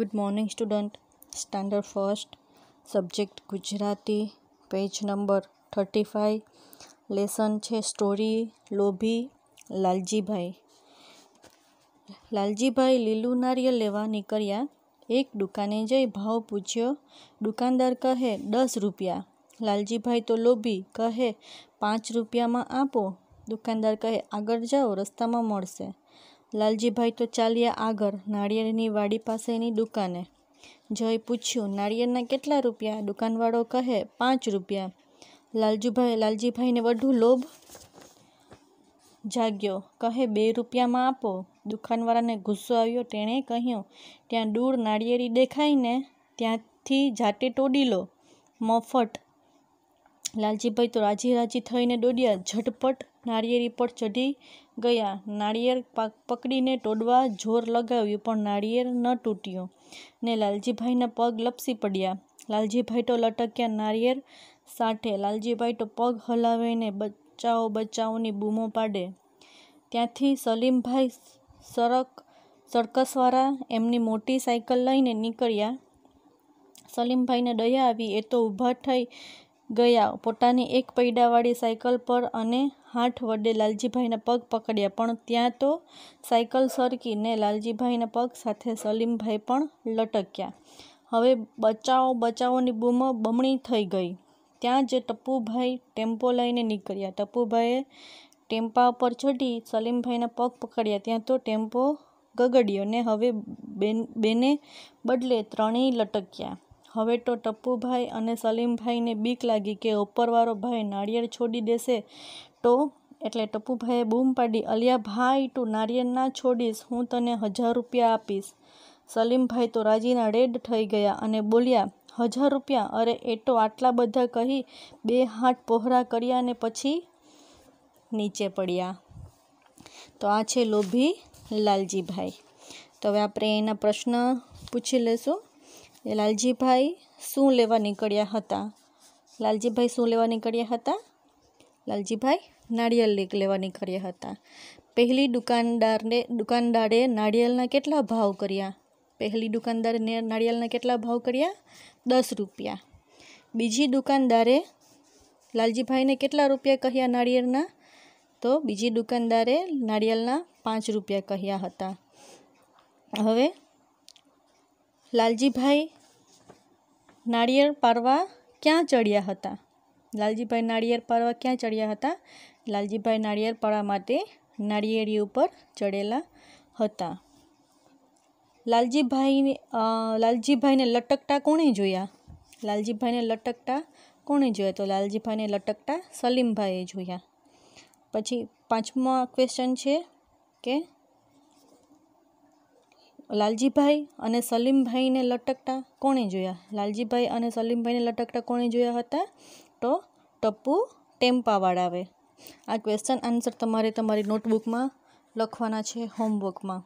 good morning student standard first subject Gujarati page number thirty five lesson છે story લોભી લાલજીભાઈ લાલજીભાઈ લીલું નારિયેળ લેવા નીકળ્યા એક દુકાને જઈ ભાવ પૂછ્યો દુકાનદાર કહે દસ રૂપિયા લાલજીભાઈ તો લોભી કહે પાંચ રૂપિયામાં આપો દુકાનદાર કહે આગળ જાઓ રસ્તામાં મળશે લાલજીભાઈ તો ચાલ્યા આગળ નાળિયેરની વાડી પાસેની દુકાને જય પૂછ્યું નાળિયેરના કેટલા રૂપિયા દુકાનવાળો કહે પાંચ રૂપિયા લાલજીભાઈ લાલજીભાઈને વધુ લોભ જાગ્યો કહે બે રૂપિયામાં આપો દુકાનવાળાને ગુસ્સો આવ્યો તેણે કહ્યું ત્યાં દૂર નાળિયેરી દેખાય ને ત્યાંથી જાતે તોડી લો મફત લાલજીભાઈ તો રાજી રાજી થઈને દોડ્યા ઝટપટ નાળિયેરી પર ચઢી ગયા નાળિયેર પકડીને તોડવા જોર લગાવ્યું પણ નાળિયેર ન તૂટ્યું ને લાલજીભાઈના પગ લપસી પડ્યા લાલજીભાઈ તો લટક્યા નાળિયેર સાથે લાલજીભાઈ તો પગ હલાવીને બચાવો બચાવોની બૂમો પાડે ત્યાંથી સલીમભાઈ સરક સરકસવાળા એમની મોટી સાયકલ લઈને નીકળ્યા સલીમભાઈને દયા આવી એ તો ઊભા થઈ ગયા પોતાની એક પૈડાવાળી સાયકલ પર અને હાથ વડે લાલજીભાઈના પગ પકડ્યા પણ ત્યાં તો સાયકલ સરકીને લાલજીભાઈના પગ સાથે સલીમભાઈ પણ લટક્યા હવે બચાવો બચાવોની બૂમ બમણી થઈ ગઈ ત્યાં જે ટપુભાઈ ટેમ્પો લઈને નીકળ્યા ટપુભાઈએ ટેમ્પા ઉપર ચડી સલીમભાઈના પગ પકડ્યા ત્યાં તો ટેમ્પો ગગડ્યો ને હવે બેન બેને બદલે ત્રણેય લટક્યા હવે તો ટપ્પુભાઈ અને સલીમભાઈને બીક લાગી કે ઉપરવાળો ભાઈ નાળિયેર છોડી દેશે તો એટલે ટપ્પુભાઈએ બૂમ પાડી અલિયા ભાઈ તું નાળિયેર ના છોડીશ હું તને હજાર રૂપિયા આપીશ સલીમભાઈ તો રાજીના રેડ થઈ ગયા અને બોલ્યા હજાર રૂપિયા અરે એ તો આટલા બધા કહી બે હાથ પહોરા કર્યા ને પછી નીચે પડ્યા તો આ છે લોભી લાલજીભાઈ તો હવે આપણે એના પ્રશ્ન પૂછી લેશું એ લાલજીભાઈ શું લેવા નીકળ્યા હતા લાલજીભાઈ શું લેવા નીકળ્યા હતા લાલજીભાઈ નાળિયેર લેક લેવા નીકળ્યા હતા પહેલી દુકાનદારને દુકાનદારે નાળિયેરના કેટલા ભાવ કર્યા પહેલી દુકાનદારે નાળિયેરના કેટલા ભાવ કર્યા દસ રૂપિયા બીજી દુકાનદારે લાલજીભાઈને કેટલા રૂપિયા કહ્યા નાળિયેરના તો બીજી દુકાનદારે નાળિયેરના પાંચ રૂપિયા કહ્યા હતા હવે લાલજીભાઈ નાળિયેર પારવા ક્યાં ચડ્યા હતા લાલજીભાઈ નાળિયેર પારવા ક્યાં ચડ્યા હતા લાલજીભાઈ નાળિયેર પાડવા માટે નાળિયેરી ઉપર ચડેલા હતા લાલજીભાઈને લાલજીભાઈને લટકતા કોણે જોયા લાલજીભાઈને લટકતા કોણે જોયા તો લાલજીભાઈને લટકતા સલીમભાઈએ જોયા પછી પાંચમો ક્વેશ્ચન છે કે લાલજીભાઈ અને સલીમભાઈને લટકતા કોણે જોયા લાલજીભાઈ અને સલીમભાઈને લટકતા કોણે જોયા હતા તો ટપ્પુ ટેમ્પાવાળાવે આ ક્વેશ્ચન આન્સર તમારે તમારી નોટબુકમાં લખવાના છે હોમવર્કમાં